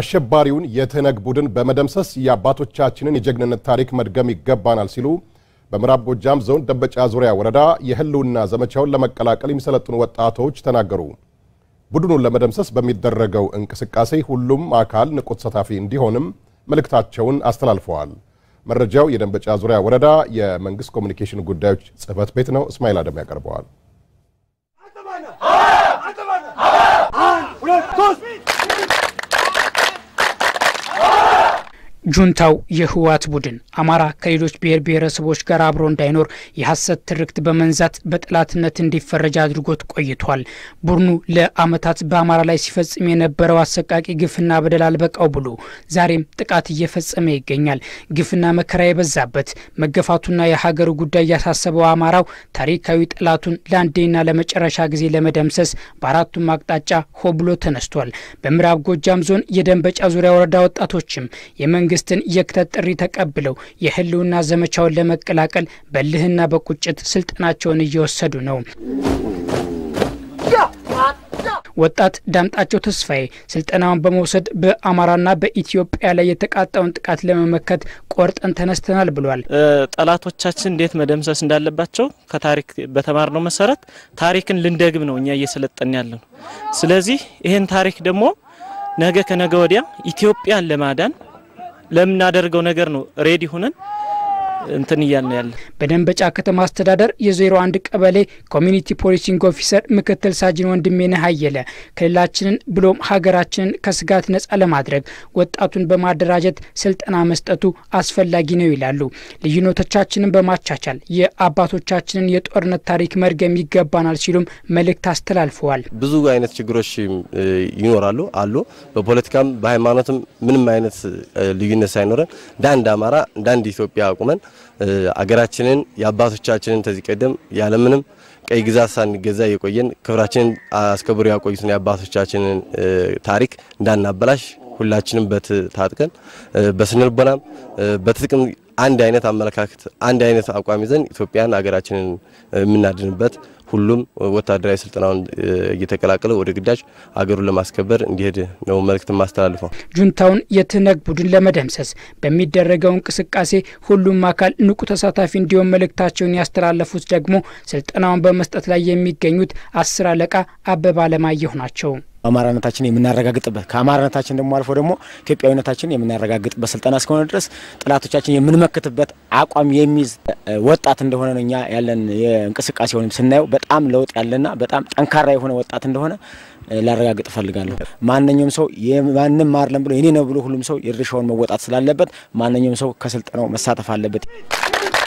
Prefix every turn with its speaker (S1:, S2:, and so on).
S1: አሸባሪውን የትህነግ ቡድን በመደምሰስ የአባቶቻችንን የጀግንነት ታሪክ መድገም ይገባናል ሲሉ በምዕራብ ጎጃም ዞን ደንበጫ ዙሪያ ወረዳ የህልውና ዘመቻውን ለመቀላቀል የሚሰለጥኑ ወጣቶች ተናገሩ። ቡድኑን ለመደምሰስ በሚደረገው እንቅስቃሴ ሁሉም አካል ንቁ ተሳታፊ እንዲሆንም መልእክታቸውን አስተላልፈዋል። መረጃው የደንበጫ ዙሪያ ወረዳ የመንግስት ኮሚኒኬሽን ጉዳዮች ጽህፈት ቤት ነው። እስማኤል አደም ያቀርበዋል። ጁንታው
S2: የህወሓት ቡድን አማራ ከሌሎች ብሔር ብሔረሰቦች ጋር አብሮ እንዳይኖር የሐሰት ትርክት በመንዛት በጠላትነት እንዲፈረጅ አድርጎት ቆይቷል። ቡድኑ ለአመታት በአማራ ላይ ሲፈጽም የነበረው አሰቃቂ ግፍና በደል አልበቃው ብሎ ዛሬም ጥቃት እየፈጸመ ይገኛል። ግፍና መከራ የበዛበት መገፋቱና የሀገሩ ጉዳይ ያሳሰበው አማራው ታሪካዊ ጠላቱን ለአንዴና ለመጨረሻ ጊዜ ለመደምሰስ በአራቱም አቅጣጫ ሆ ብሎ ተነስቷል። በምዕራብ ጎጃም ዞን የደንበጫ ዙሪያ ወረዳ ወጣቶችም የመንግስት የመንግስትን የክተት ጥሪ ተቀብለው የህልውና ዘመቻውን ለመቀላቀል በልህና በቁጭት ስልጠናቸውን እየወሰዱ ነው። ወጣት ዳምጣቸው ተስፋዬ ስልጠናውን በመውሰድ በአማራና በኢትዮጵያ ላይ የተቃጣውን ጥቃት ለመመከት ቆርጠን ተነስተናል ብሏል።
S3: ጠላቶቻችን እንዴት መደምሰስ እንዳለባቸው ከታሪክ በተማርነው መሰረት ታሪክን ልንደግም ነው እኛ እየሰለጠን ያለ ነው። ስለዚህ ይህን ታሪክ ደግሞ ነገ ከነገ ወዲያ ኢትዮጵያን ለማዳን ለምናደርገው ነገር ነው ሬዲ ሆነን እንትን እያልን ያለ።
S2: በደንበጫ ከተማ አስተዳደር የዜሮ አንድ ቀበሌ ኮሚኒቲ ፖሊሲንግ ኦፊሰር ምክትል ሳጅን ወንድሜነህ አየለ ክልላችንን ብሎም ሀገራችንን ከስጋት ነጻ ለማድረግ ወጣቱን በማደራጀት ስልጠና መስጠቱ አስፈላጊ ነው ይላሉ። ልዩነቶቻችንን በማቻቻል የአባቶቻችንን የጦርነት ታሪክ መድገም ይገባናል ሲሉም መልእክት አስተላልፈዋል።
S4: ብዙ አይነት ችግሮች ይኖራሉ አሉ። በፖለቲካም በሃይማኖትም ምንም አይነት ልዩነት ሳይኖረን እንደ አንድ አማራ እንደ አንድ ኢትዮጵያ አቁመን አገራችንን የአባቶቻችንን ተዚህ ቀደም ያለምንም ቀይ ግዛት ሳንገዛ የቆየን ክብራችንን አስከብሮ ያቆዩትን የአባቶቻችንን ታሪክ እንዳናበላሽ ሁላችንም በት ታጥቀን በስነልቦናም በትጥቅም አንድ አይነት አመለካከት፣ አንድ አይነት አቋም ይዘን ኢትዮጵያን ሀገራችንን የምናድንበት ሁሉም ወታደራዊ ስልጠናውን እየተቀላቀለ ወደ ግዳጅ አገሩን ለማስከበር እንዲሄድ ነው መልእክት ማስተላልፈው።
S2: ጁንታውን የትነግ ቡድን ለመደምሰስ በሚደረገው እንቅስቃሴ ሁሉም አካል ንቁ ተሳታፊ እንዲሆን መልእክታቸውን ያስተላለፉት ደግሞ ስልጠናውን በመስጠት ላይ የሚገኙት አስር አለቃ አበባ አለማየሁ ናቸው።
S5: አማራነታችን የምናረጋግጥበት ከአማራነታችን ደግሞ አልፎ ደግሞ ኢትዮጵያዊነታችን የምናረጋግጥበት ስልጠና እስከሆነ ድረስ ጥላቶቻችን የምንመክትበት አቋም የሚይዝ ወጣት እንደሆነ ነው እኛ ያለን የእንቅስቃሴ ሆንም ስናየው በጣም ለውጥ ያለና በጣም ጠንካራ የሆነ ወጣት እንደሆነ ላረጋግጥ እፈልጋለሁ። ማንኛውም ሰው ማንም አይደለም ብሎ የኔ ነው ብሎ ሁሉም ሰው የድርሻውን መወጣት ስላለበት ማንኛውም ሰው ከስልጠናው መሳተፍ አለበት።